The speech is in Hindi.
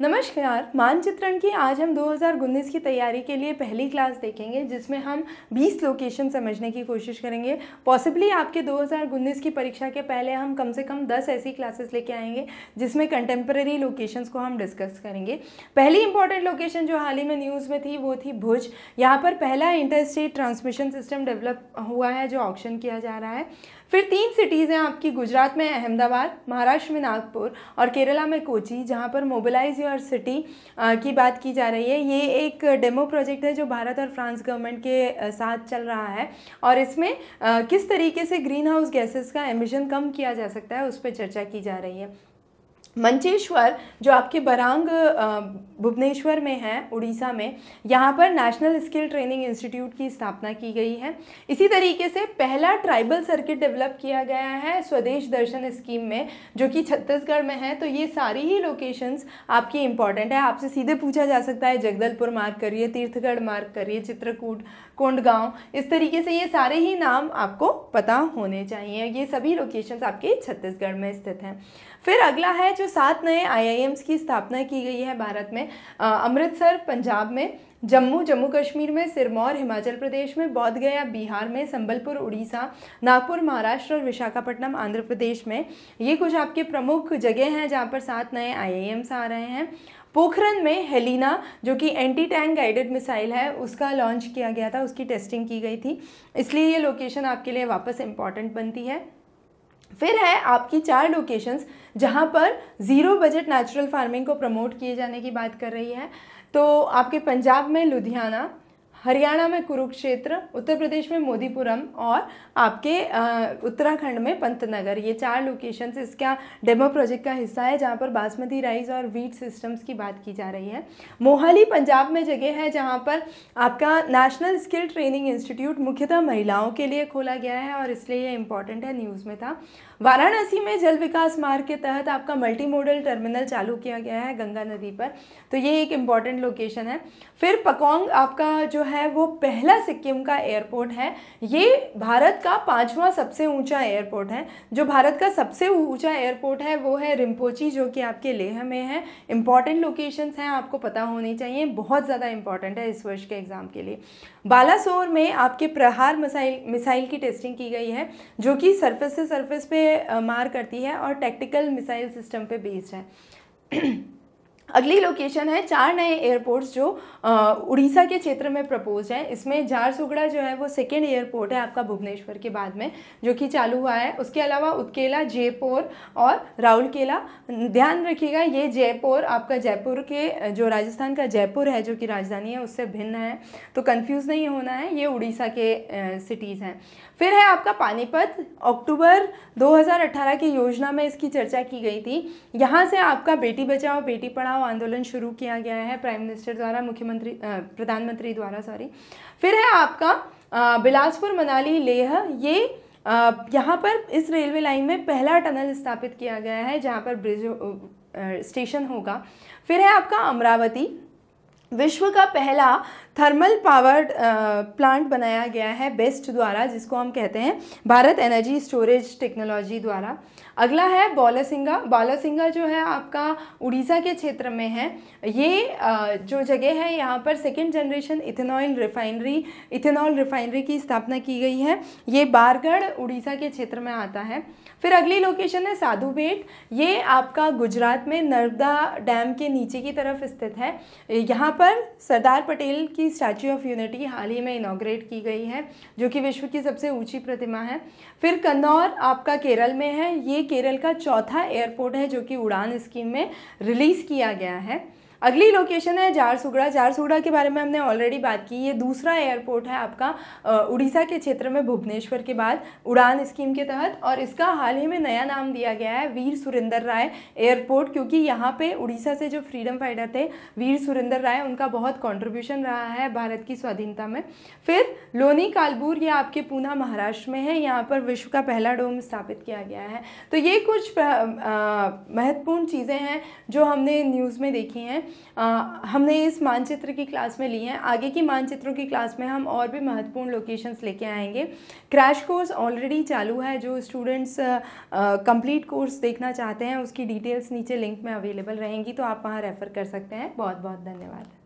नमस्कार मानचित्रण की आज हम 2019 की तैयारी के लिए पहली क्लास देखेंगे जिसमें हम 20 लोकेशन समझने की कोशिश करेंगे पॉसिबली आपके 2019 की परीक्षा के पहले हम कम से कम 10 ऐसी क्लासेस लेके आएंगे जिसमें कंटेम्प्रेरी लोकेशंस को हम डिस्कस करेंगे पहली इंपॉर्टेंट लोकेशन जो हाल ही में न्यूज़ में थी वो थी भुज यहाँ पर पहला inter state transmission system develop हुआ है जो ऑप्शन किया जा रहा है फिर तीन सिटीज़ हैं आपकी गुजरात में अहमदाबाद महाराष्ट्र में नागपुर और केरला में कोची जहाँ पर मोबिलाइज यूनिवर्सिटी की बात की जा रही है ये एक डेमो प्रोजेक्ट है जो भारत और फ्रांस गवर्नमेंट के साथ चल रहा है और इसमें किस तरीके से ग्रीन हाउस गैसेस का एमिशन कम किया जा सकता है उस पर चर्चा की जा रही है मंचेश्वर जो आपके बरांग भुवनेश्वर में है उड़ीसा में यहाँ पर नेशनल स्किल ट्रेनिंग इंस्टीट्यूट की स्थापना की गई है इसी तरीके से पहला ट्राइबल सर्किट डेवलप किया गया है स्वदेश दर्शन स्कीम में जो कि छत्तीसगढ़ में है तो ये सारी ही लोकेशंस आपकी इंपॉर्टेंट है आपसे सीधे पूछा जा सकता है जगदलपुर मार्ग करिए तीर्थगढ़ मार्ग करिए चित्रकूट कोंडगांव इस तरीके से ये सारे ही नाम आपको पता होने चाहिए ये सभी लोकेशंस आपके छत्तीसगढ़ में स्थित हैं फिर अगला है जो सात नए आईआईएम्स की स्थापना की गई है भारत में अमृतसर पंजाब में जम्मू जम्मू कश्मीर में सिरमौर हिमाचल प्रदेश में बौद्धगया बिहार में संबलपुर उड़ीसा नागपुर महाराष्ट्र और विशाखापट्टनम आंध्र प्रदेश में ये कुछ आपके प्रमुख जगह हैं जहाँ पर सात नए आई आ रहे हैं पोखरन में हेलिना जो कि एंटी टैंक गाइडेड मिसाइल है उसका लॉन्च किया गया था उसकी टेस्टिंग की गई थी इसलिए ये लोकेशन आपके लिए वापस इम्पॉर्टेंट बनती है फिर है आपकी चार लोकेशंस जहाँ पर ज़ीरो बजट नेचुरल फार्मिंग को प्रमोट किए जाने की बात कर रही है तो आपके पंजाब में लुधियाना हरियाणा में कुरुक्षेत्र उत्तर प्रदेश में मोदीपुरम और आपके उत्तराखंड में पंतनगर ये चार लोकेशन इसका डेमो प्रोजेक्ट का हिस्सा है जहाँ पर बासमती राइस और वीट सिस्टम्स की बात की जा रही है मोहाली पंजाब में जगह है जहाँ पर आपका नेशनल स्किल ट्रेनिंग इंस्टीट्यूट मुख्यतः महिलाओं के लिए खोला गया है और इसलिए ये इम्पॉर्टेंट है न्यूज़ में था वाराणसी में जल विकास मार्ग के तहत आपका मल्टी मॉडल टर्मिनल चालू किया गया है गंगा नदी पर तो ये एक इम्पॉर्टेंट लोकेशन है फिर पकोंग आपका जो है वो पहला सिक्किम का एयरपोर्ट है ये भारत का पाँचवा सबसे ऊँचा एयरपोर्ट है जो भारत का सबसे ऊँचा एयरपोर्ट है वो है रिम्पोची जो कि आपके लेह में है इम्पॉर्टेंट लोकेशन हैं आपको पता होनी चाहिए बहुत ज़्यादा इम्पॉर्टेंट है इस वर्ष के एग्ज़ाम के लिए बालासोर में आपके प्रहार मिसाइल मिसाइल की टेस्टिंग की गई है जो कि सर्फेस से सर्फेस पे मार करती है और टैक्टिकल मिसाइल सिस्टम पे बेस्ड है अगली लोकेशन है चार नए एयरपोर्ट्स जो उड़ीसा के क्षेत्र में प्रपोज हैं इसमें झारसुगड़ा जो है वो सेकेंड एयरपोर्ट है आपका भुवनेश्वर के बाद में जो कि चालू हुआ है उसके अलावा उत्केला जयपुर और राउरकेला ध्यान रखिएगा ये जयपुर आपका जयपुर के जो राजस्थान का जयपुर है जो कि राजधानी है उससे भिन्न है तो कन्फ्यूज़ नहीं होना है ये उड़ीसा के सिटीज़ हैं फिर है आपका पानीपत अक्टूबर 2018 की योजना में इसकी चर्चा की गई थी यहाँ से आपका बेटी बचाओ बेटी पढ़ाओ बचाओ आंदोलन शुरू किया गया है प्राइम मिनिस्टर द्वारा मुख्यमंत्री प्रधानमंत्री द्वारा सॉरी फिर है आपका बिलासपुर मनाली लेह ये यहाँ पर इस रेलवे लाइन में पहला टनल स्थापित किया गया है जहाँ पर ब्रिज स्टेशन होगा फिर है आपका अमरावती विश्व का पहला थर्मल पावर प्लांट बनाया गया है बेस्ट द्वारा जिसको हम कहते हैं भारत एनर्जी स्टोरेज टेक्नोलॉजी द्वारा अगला है बालासिंगा बालासिंगा जो है आपका उड़ीसा के क्षेत्र में है ये जो जगह है यहाँ पर second generation ethanol refinery ethanol refinery की स्थापना की गई है ये बारगढ़ उड़ीसा के क्षेत्र में आता है फिर अगली लोकेशन है साधु बेट ये आपका गुजरात में नर्मदा डैम के नीचे की तरफ स्थित है यहाँ पर सरदार पटेल की स्टैचू ऑफ यूनिटी हाल ही में इनाग्रेट की गई है जो कि विश्व की सबसे ऊंची प्रतिमा है फिर कन्नौर आपका केरल में है ये केरल का चौथा एयरपोर्ट है जो कि उड़ान स्कीम में रिलीज़ किया गया है अगली लोकेशन है झारसुगड़ा झारसुगड़ा के बारे में हमने ऑलरेडी बात की ये दूसरा एयरपोर्ट है आपका उड़ीसा के क्षेत्र में भुवनेश्वर के बाद उड़ान स्कीम के तहत और इसका हाल ही में नया नाम दिया गया है वीर सुरेंद्र राय एयरपोर्ट क्योंकि यहाँ पे उड़ीसा से जो फ्रीडम फाइटर थे वीर सुरेंद्र राय उनका बहुत कॉन्ट्रीब्यूशन रहा है भारत की स्वाधीनता में फिर लोनी कालबूर ये आपके पूना महाराष्ट्र में है यहाँ पर विश्व का पहला डोम स्थापित किया गया है तो ये कुछ महत्वपूर्ण चीज़ें हैं जो हमने न्यूज़ में देखी हैं हमने इस मानचित्र की क्लास में ली हैं आगे की मानचित्रों की क्लास में हम और भी महत्वपूर्ण लोकेशंस लेके आएंगे क्रैश कोर्स ऑलरेडी चालू है जो स्टूडेंट्स कंप्लीट कोर्स देखना चाहते हैं उसकी डिटेल्स नीचे लिंक में अवेलेबल रहेंगी तो आप वहाँ रेफ़र कर सकते हैं बहुत बहुत धन्यवाद